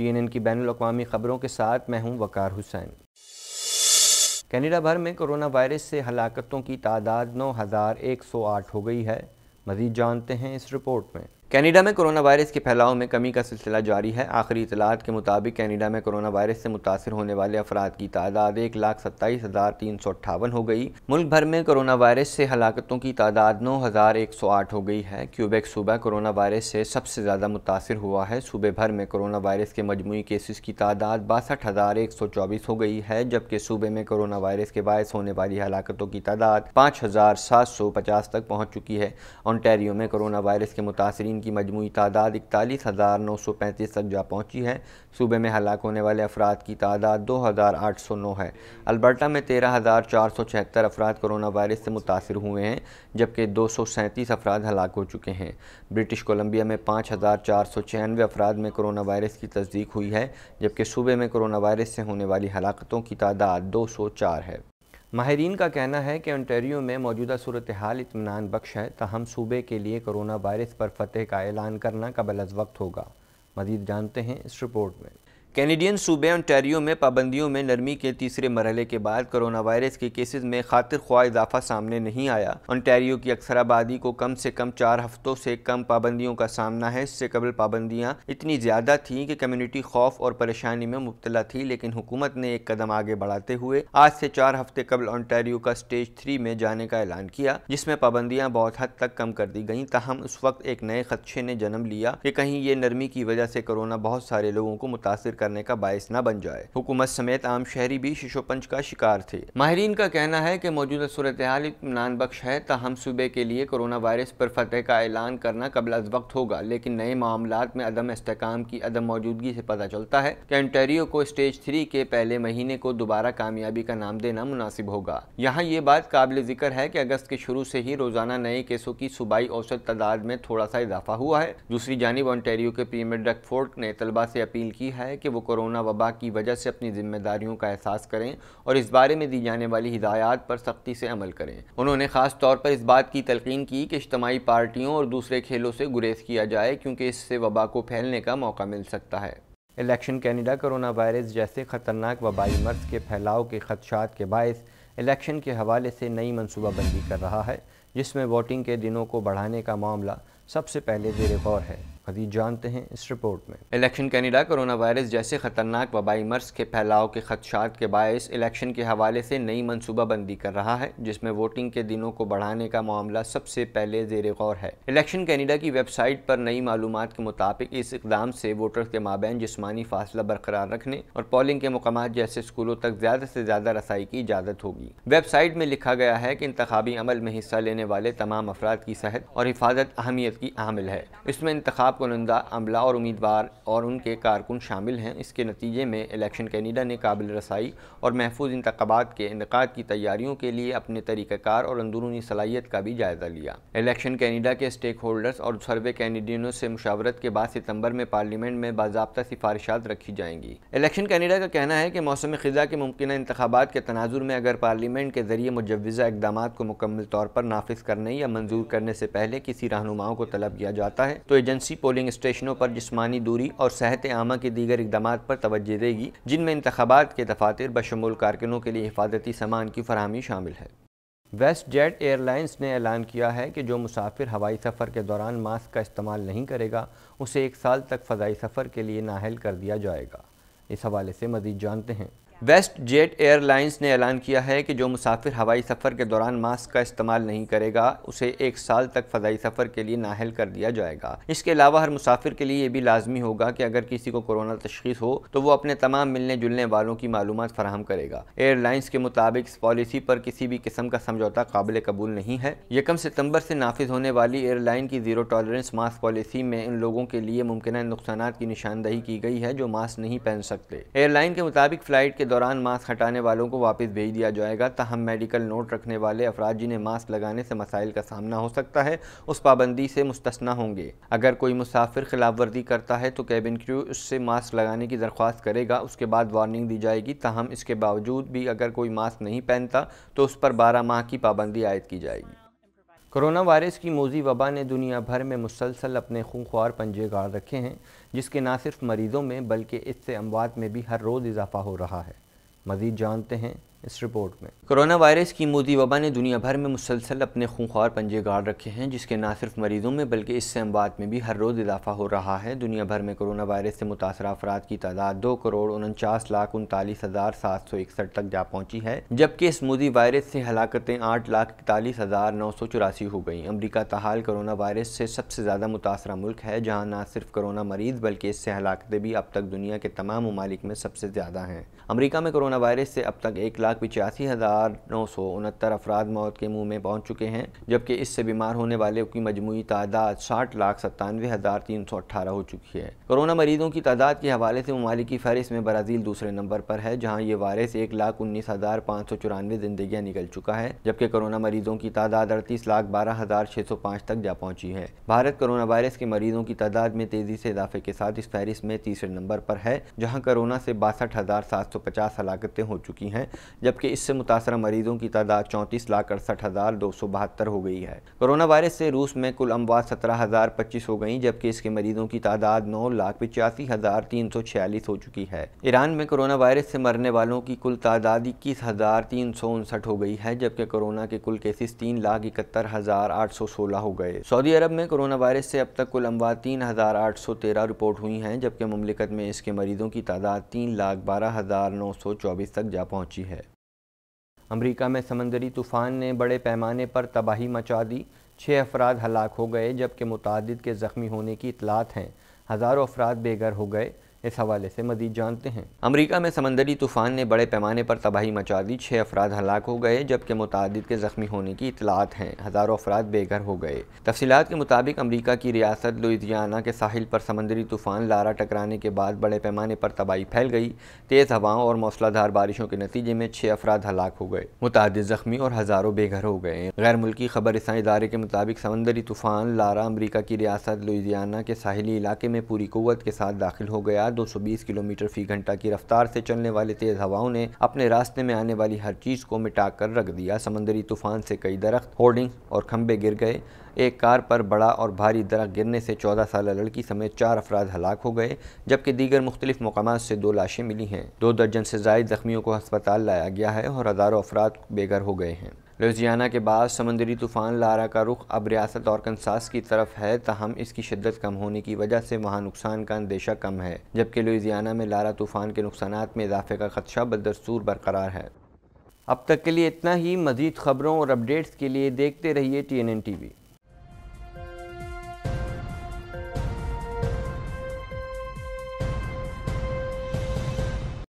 T N N की बैन अवी ख़बरों के साथ मैं हूँ वकार हुसैन कनाडा भर में कोरोना वायरस से हलाकतों की तादाद नौ हज़ार एक सौ आठ हो गई है मज़ीद जानते हैं इस रिपोर्ट में कनाडा में कोरोना वायरस के फैलाव में कमी का सिलसिला जारी है आखिरी इतलात के मुताबिक कनाडा में कोरोना वायरस से मुतासर होने वाले अफराद की तादाद एक लाख सत्ताईस हज़ार तीन सौ अट्ठावन हो गई मुल्क भर में कोरोना वायरस से हलाकतों की तादाद नौ हज़ार एक सौ आठ हो गई है क्यूबेक सूबा कोरोना वायरस से सबसे ज़्यादा मुतासर हुआ है सूबे भर में कोरोना वायरस के मजमू केसेस की तादाद बासठ हज़ार एक सौ चौबीस हो गई है जबकि सूबे में कोरोना वायरस के बायस होने वाली हलाकतों की तादाद पाँच हज़ार सात सौ पचास तक पहुँच चुकी है ऑनटेरियो में कोरोना वायरस के मुतासरीन जिनकी मजमू तादाद इकतालीस हज़ार नौ सौ पैंतीस तक जा पहुँची है सूबे में हलाक होने वाले अफराद की तादाद दो हज़ार आठ सौ नौ है अल्बर्टा में तेरह हज़ार चार सौ छिहत्तर अफराद कोरोना वायरस से मुतासर हुए हैं जबकि दो सौ सैंतीस अफराद हलाक हो चुके हैं ब्रिटिश कोलम्बिया में पाँच हज़ार चार सौ छियानवे अफराद में कोरोना वायरस की तस्दीक हुई है जबकि सूबे में कोरोना वायरस से होने वाली हलाकतों की तादाद दो सौ चार है माहरीन का कहना है कि ओंटेरियो में मौजूदा सूरत हाल इतमान बख्श है तहम सूबे के लिए कोरोना वायरस पर फ़तेह का ऐलान करना कबल अज वक्त होगा मजीद जानते हैं इस रिपोर्ट में कैनेडियन सूबे ऑनटेरियो में पाबंदियों में नरमी के तीसरे मरहले के बाद कोरोना वायरस के केसेस में खातिर ख्वा इजाफा सामने नहीं आया ऑनटेरियो की अक्सर आबादी को कम से कम चार हफ्तों से कम पाबंदियों का सामना है इससे कबल पाबंदियां इतनी ज़्यादा थीं कि कम्युनिटी खौफ और परेशानी में मुबतला थी लेकिन हुकूमत ने एक कदम आगे बढ़ाते हुए आज से चार हफ्ते कबल ऑनटेरियो का स्टेज थ्री में जाने का ऐलान किया जिसमें पाबंदियां बहुत हद तक कम कर दी गई तहम उस वक्त एक नए खदशे ने जन्म लिया कि कहीं ये नरमी की वजह से कोरोना बहुत सारे लोगों को मुतासर करने का बायस न बन जाए हुकूमत समेत आम शहरी भी शिशोपंच का शिकार थे माहरीन का कहना है की मौजूदा सूरत हाल इतमान बख्श है तहम सूबे के लिए कोरोना वायरस पर फतेह का ऐलान करना कबल अज वक्त होगा लेकिन नए मामला में अदम इसकाम की अदम मौजूदगी से पता चलता है की एंटेरियो को स्टेज थ्री के पहले महीने को दोबारा कामयाबी का नाम देना मुनासिब होगा यहाँ ये बात काबिल जिक्र है की अगस्त के शुरू से ही रोजाना नए केसों की सूबाई औसत तादाद में थोड़ा सा इजाफा हुआ है दूसरी जानब ऑन्टेरियो के प्रीमियर डकफोर्ड ने तलबा से अपील की है कि कि वो कोरोना वबा की वजह से अपनी जिम्मेदारियों का एहसास करें और इस बारे में दी जाने वाली हिदायत पर सख्ती से अमल करें उन्होंने ख़ास तौर पर इस बात की तलकिन की कि इज्तमी पार्टियों और दूसरे खेलों से गुरेज किया जाए क्योंकि इससे वबा को फैलने का मौका मिल सकता है इलेक्शन कैनेडा कोरोना वायरस जैसे ख़तरनाक वबाई मर्ज के फैलाव के खदशात के बायस इलेक्शन के हवाले से नई मनसूबाबंदी कर रहा है जिसमें वोटिंग के दिनों को बढ़ाने का मामला सबसे पहले जेर गौर है मजीद जानते हैं इस रिपोर्ट में इलेक्शन कैनेडा कोरोना वायरस जैसे खतरनाक वबाई मर्स के फैलाव के खदशात के बायस इलेक्शन के हवाले से नई मनसूबाबंदी कर रहा है जिसमें वोटिंग के दिनों को बढ़ाने का मामला सबसे पहले जेर गौर है इलेक्शन कैनेडा की वेबसाइट पर नई मालूम के मुताबिक इस इकदाम से वोटर्स के माबेन जिसमानी फासला बरकरार रखने और पोलिंग के मकाम जैसे स्कूलों तक ज्यादा से ज्यादा रसाई की इजाजत होगी वेबसाइट में लिखा गया है कि इंतबी अमल में हिस्सा लेने वाले तमाम अफराद की सेहत और हिफाजत अहमियत की हामिल है इसमें इंतब कुनंदा अमला और उम्मीदवार और उनके कारकुन शामिल हैं इसके नतीजे में इलेक्शन कैनेडा ने काबिल रसाई और महफूज इंतबात के इनका की तैयारियों के लिए अपने तरीक़ाकार और अंदरूनी सलाहियत का भी जायज़ा लिया इलेक्शन कैनेडा के स्टेक होल्डर्स और सर्वे कैनेडियनों से मुशावरत के बाद सितम्बर में पार्लियामेंट में बाबा सिफारिशात रखी जाएंगी इलेक्शन कैनेडा का कहना है कि मौसम खजा के मुमकिन इंतबात के तनाजुर में अगर पार्लियामेंट के जरिए मुजवज़ा इकदाम को मुकम्मल तौर पर नाफिज करने या मंजूर करने से पहले किसी रहनुमाओं को तलब किया जाता है तो एजेंसी पोलिंग स्टेशनों पर जिसमानी दूरी और सेहत आमा के दीगर इकदाम पर तोज्जह देगी जिनमें इंतबात के दफातर बशमूल कारकनों के लिए हिफाजती सामान की फरहमी शामिल है वेस्ट जेट एयरलाइंस ने ऐलान किया है कि जो मुसाफिर हवाई सफ़र के दौरान मास्क का इस्तेमाल नहीं करेगा उसे एक साल तक फ़जाई सफ़र के लिए नाहल कर दिया जाएगा इस हवाले से मज़ीद जानते हैं वेस्ट जेट एयरलाइंस ने ऐलान किया है कि जो मुसाफिर हवाई सफ़र के दौरान मास्क का इस्तेमाल नहीं करेगा उसे एक साल तक फ़जाई सफ़र के लिए नाहल कर दिया जाएगा इसके अलावा हर मुसाफिर के लिए ये भी लाजमी होगा कि अगर किसी को कोरोना तशखीस हो तो वो अपने तमाम मिलने जुलने वालों की मालूम फराहम करेगा एयरलाइंस के मुताबिक इस पॉलिसी पर किसी भी किस्म का समझौता काबिल कबूल नहीं है यकम सितम्बर से नाफिज होने वाली एयरलाइन की ज़ीरो टॉलरेंस मास्क पॉलिसी में इन लोगों के लिए मुमकिन नुकसान की निशानदही की गई है जो मास्क नहीं पहन सकते एयरलाइन के मुताबिक फ्लाइट के दौरान मास्क हटाने वालों को वापस भेज दिया जाएगा तहम मेडिकल नोट रखने वाले अफराज जिन्हें मास्क लगाने से मसाइल का सामना हो सकता है उस पाबंदी से मुस्तना होंगे अगर कोई मुसाफिर खिलाफ वर्जी करता है तो कैबिन क्रू उससे मास्क लगाने की दरख्वास्त करेगा उसके बाद वार्निंग दी जाएगी तहम इसके बावजूद भी अगर कोई मास्क नहीं पहनता तो उस पर बारह माह की पाबंदी आयद की जाएगी कोरोना वायरस की मोजी वबा ने दुनिया भर में मुसलसल अपने खूंख्वार पंजे गाड़ रखे हैं जिसके ना सिर्फ मरीज़ों में बल्कि इससे अमवात में भी हर रोज़ इजाफा हो रहा है मज़ीद जानते हैं इस रिपोर्ट में कोरोना वायरस की मोदी वबा ने दुनिया भर में मुसलसल अपने खूंखार पंजे गाड़ रखे हैं जिसके ना सिर्फ मरीजों में बल्कि इससे अमवात में भी हर रोज़ इजाफा हो रहा है दुनिया भर में कोरोना वायरस से मुतासर अफराद की तादाद दो करोड़ उनचास लाख उनतालीस हज़ार सात सौ इकसठ तक जा पहुंची है जबकि इस मोदी वायरस से हलाकतें आठ लाख इकतालीस हज़ार नौ सौ चौरासी हो गई अमरीका तहाल कोरोना वायरस से सबसे ज़्यादा मुतासर मुल्क है जहाँ ना सिर्फ कोरोना मरीज बल्कि इससे हलाकतें भी अब तक दुनिया के तमाम ममालिक में सबसे ज़्यादा हैं अमरीका में कोरोना वायरस से अब तक एक लाख लाख पिचासी हज़ार नौ सौ उनहत्तर अफराद मौत के मुँह में पहुँच चुके हैं जबकि इससे बीमार होने वाले की मजमू तादाद साठ लाख सत्तानवे हज़ार तीन सौ अट्ठारह हो चुकी है कोरोना मरीजों की तादाद के हवाले से ममालिक फहरिस्त में ब्राज़ील दूसरे नंबर पर है जहाँ ये वायरस एक लाख उन्नीस हज़ार पाँच सौ चौरानवे जिंदगियाँ निकल चुका है जबकि कोरोना मरीजों की तादाद अड़तीस लाख बारह हज़ार छः सौ पाँच तक जा पहुँची है भारत कोरोना वायरस के मरीजों की तादाद में तेज़ी से इजाफे के साथ इस फहरिस्त में तीसरे नंबर पर है जहाँ कोरोना से बासठ हज़ार सात सौ पचास हलाकतें हो चुकी हैं जबकि इससे मुतासर मरीजों की तादाद चौंतीस लाख अड़सठ हज़ार दो सौ बहत्तर हो गई है कोरोना वायरस से रूस में कुल अमवात सत्रह हज़ार पच्चीस हो गई जबकि इसके मरीजों की तादाद नौ लाख पिचासी हज़ार तीन सौ छियालीस हो चुकी है ईरान में कोरोना वायरस से मरने वालों की कुल तादाद इक्कीस हज़ार तीन सौ उनसठ हो गई है जबकि कोरोना के कुल केसेस तीन लाख इकहत्तर हज़ार आठ सौ सोलह हो गए सऊदी अरब में कोरोना वायरस से अब तक कुल अमवात तीन हज़ार आठ सौ तेरह रिपोर्ट हुई हैं जबकि ममलिकत में इसके मरीजों की तादाद तीन लाख बारह हज़ार नौ सौ चौबीस तक जा पहुँची है अमेरिका में समंदरी तूफ़ान ने बड़े पैमाने पर तबाही मचा दी छः अफराद हलाक हो गए जबकि मुतद के ज़ख्मी होने की इतलात हैं हज़ारों अफराद बेघर हो गए इस हवाले से मजीद जानते हैं अमरीका में समंदरी तूफान ने बड़े पैमाने पर तबाही मचा दी छः अफराद हलाक हो गए जबकि मुतद के ज़ख्मी होने की इतलात हैं हज़ारों अफराद बेघर हो गए तफसीत के मुताबिक अमरीका की रियासत लुधियाना के साहिल पर समंदरी तूफान लारा टकराने के बाद बड़े पैमाने पर तबाही फैल गई तेज़ हवाओं और मौसलाधार बारिशों के नतीजे में छः अफराद हलाक हो गए मुतद ज़ख्मी और हज़ारों बेघर हो गए गैर मुल्की खबरसा इदारे के मुताबिक समंदरी तूफान लारा अमरीका की रियासत लुधियाना के साहिली इलाके में पूरी क़वत के साथ दाखिल हो गया हजार दो सौ बीस किलोमीटर फी घंटा की रफ्तार से चलने वाले तेज हवाओं ने अपने रास्ते में आने वाली हर चीज को मिटा कर रख दिया समंदरी तूफान से कई दरख्त होर्डिंग और खंबे गिर गए एक कार पर बड़ा और भारी दरख्त गिरने से चौदह साल लड़की समेत चार अफराद हलाक हो गए जबकि दीगर मुख्तलिफ मकाम से दो लाशें मिली हैं दो दर्जन से जायद जख्मियों को अस्पताल लाया गया है और हज़ारों अफराद बेघर हो गए हैं लुजियाना के बाद समंदरी तूफ़ान लारा का रुख अब रियासत और कंसास की तरफ है तहम इसकी शिद्दत कम होने की वजह से वहाँ नुकसान का अंदेशा कम है जबकि लुजियाना में लारा तूफ़ान के नुकसान में इजाफे का खदशा बदस्तूर बरकरार है अब तक के लिए इतना ही मज़ीद खबरों और अपडेट्स के लिए देखते रहिए T N N T we